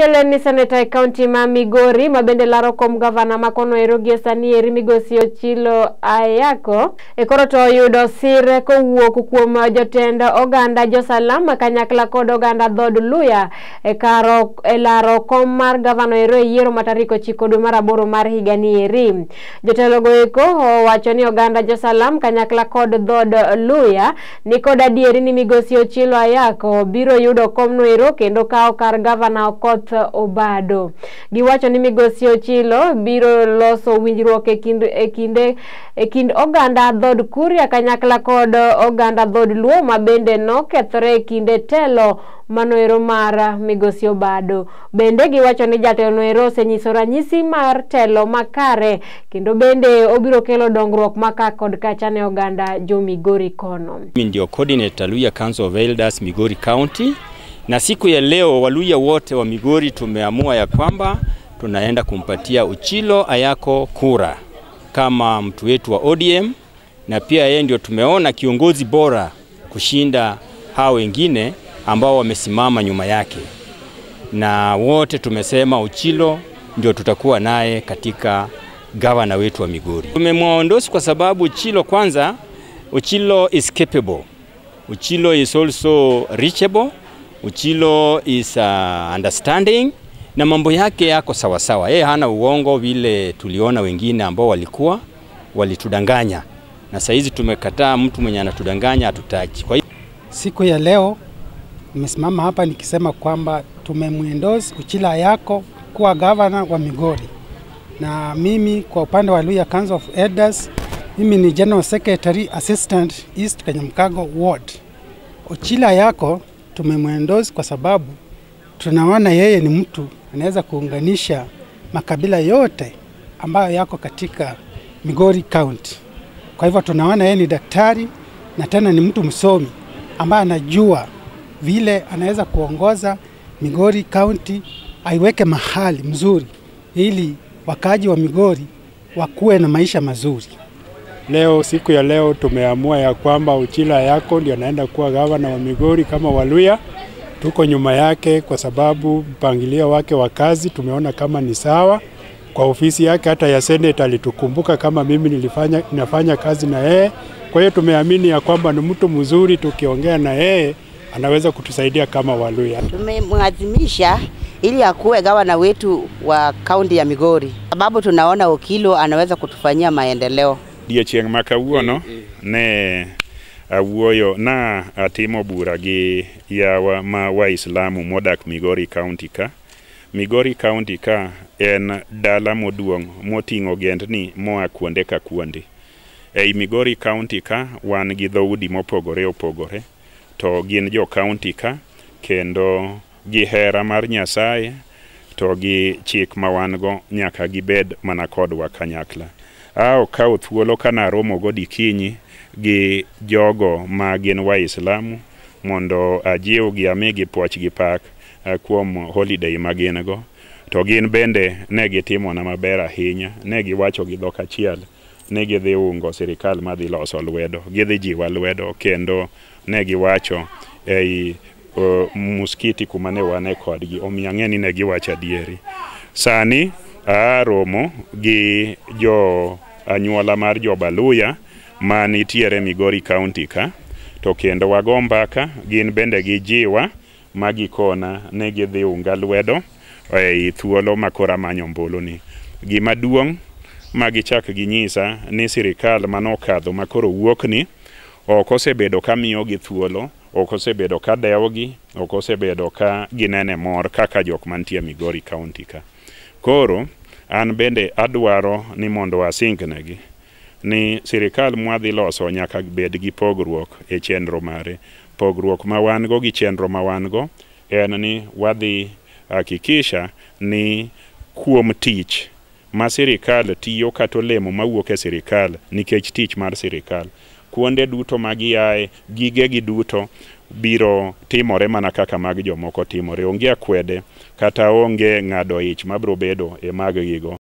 Ochele ni seneta e kaunti ma Migori ma bende laro kom gavana ma Konoero gie sani eri migosi Ochilo Ayako e koro to oyudo sir kowuok kuom jotend oganda jo Salam kanyakla kod oganda dhod Luhya e karo e laro kom mar gavana ero e yiero ma tarik 9 dwe mar aboro mar higa ni eri. Jotelo go eko owacho ni oganda jo Salam kanyakla kod dhod Luhya ni kod adieri ni migosi Ochilo Ayako biro yudo kom no ero kendo kao kar gavana Okoth Kenneth Obado. Giwacho ni migosi Ochilo biro loso winjruok e kind e kinde e kind oganda dhod Kuria kanyakla kod oganda dhod Luo ma bende nokethore e kinde telo manoero mar migosi Obado. Bende giwacho ni jatelo noero osenyiso ranyisi mar telo makare kendo bende obiro kelo dongruok maka kod kacha ne oganda jo Migori kono. Mimi ndio coordinator Luhya Council of Elders Migori County. Na siku ya leo Waluya wote wa Migori tumeamua ya kwamba tunaenda kumpatia Uchilo Ayako kura kama mtu wetu wa ODM, na pia yeye ndio tumeona kiongozi bora kushinda hao wengine ambao wamesimama nyuma yake, na wote tumesema Uchilo ndio tutakuwa naye katika gavana wetu wa Migori. Tumemwondosi kwa sababu Uchilo kwanza, Uchilo is capable, Uchilo is also reachable Uchilo is uh, understanding na mambo yake yako sawasawa. Yeye hana uongo vile tuliona wengine ambao walikuwa walitudanganya, na hizi tumekataa mtu mwenye anatudanganya hatutaki. Kwa hiyo siku ya leo nimesimama hapa nikisema kwamba tumemwendoze Uchila yako kuwa gavana wa Migori, na mimi kwa upande wa Luya Council of Elders, mimi ni General Secretary Assistant East Kanyamkago Ward. Uchila yako tumemwendozi kwa sababu tunaona yeye ni mtu anaweza kuunganisha makabila yote ambayo yako katika Migori County. Kwa hivyo tunaona yeye ni daktari na tena ni mtu msomi ambaye anajua vile anaweza kuongoza Migori County aiweke mahali mzuri ili wakaaji wa Migori wakuwe na maisha mazuri. Leo siku ya leo tumeamua ya kwamba Uchila yako ndio anaenda kuwa gavana wa Migori kama Waluya. Tuko nyuma yake kwa sababu mpangilio wake wa kazi tumeona kama ni sawa. Kwa ofisi yake hata ya seneta alitukumbuka kama mimi nilifanya, nafanya kazi na yeye. Kwa hiyo tumeamini ya kwamba ni mtu mzuri, tukiongea na yeye anaweza kutusaidia kama Waluya. Tumemwadhimisha ili akuwe gavana wetu wa kaunti ya Migori, sababu tunaona Okilo anaweza kutufanyia maendeleo. odiechieng ma kawuono eh, eh. ne awuoyo na atimo bura gi yawa ma waislamu modak migori county ka migori county ka en dala moduong moting'o gendni moa kuonde ka kuonde ei migori county ka wan gi dhoudi mopogore opogore to gin jo county ka kendo gi hera mar nyasaye to gi chik ma wan go nyaka gibed mana kodwa kanyakla aokawo thuolo kanaromo godi kinyi gi jogo ma gin waislamu mondo gi amigi puoch gi pak eh, kuom holiday ma gin go to gin bende ne gitimona maber ahinya ne giwacho gi dhok achiel ni gidhi ungo sirikal madhi loso lwedo gidhi jiwa lwedo kendo ne giwacho ei uh, muskiti kuma ne wane kodgi omiyo ang'e ni ne giwacho adieri sani aromo gi jo anyuola mar jo baluya manitiere Migori County ka to kendo wago mbaka gin bende gijiwa ma gikona ni gidhi unga lwedo ei thuolo makoro amanyo ombuluni. Gimaduong' ma gichak ginyisa ni sirikal manokadho makoro wuokni ok osebedo kamiyogi thuolo ok osebedo ka dewogi ok osebedo ka ginene mor kaka jok mantie Migori County ka. Koro an bende adwaro ni mondo asingnegi ni sirikal mwadhi loso nyaka bed gi pogruok e chenro mare. Pogruok ma wan go gi chenro ma wan go en ni wadhi hakikisha ni kuom tich ma sirikal tiyo kata olemo mawuok e sirikal nikech tich mar sirikal. kuonde duto magiae gigegi duto biro timore mana kaka mag jomoko timore onge akwede kata onge ng'ado ich mabiro bedo e mag gigo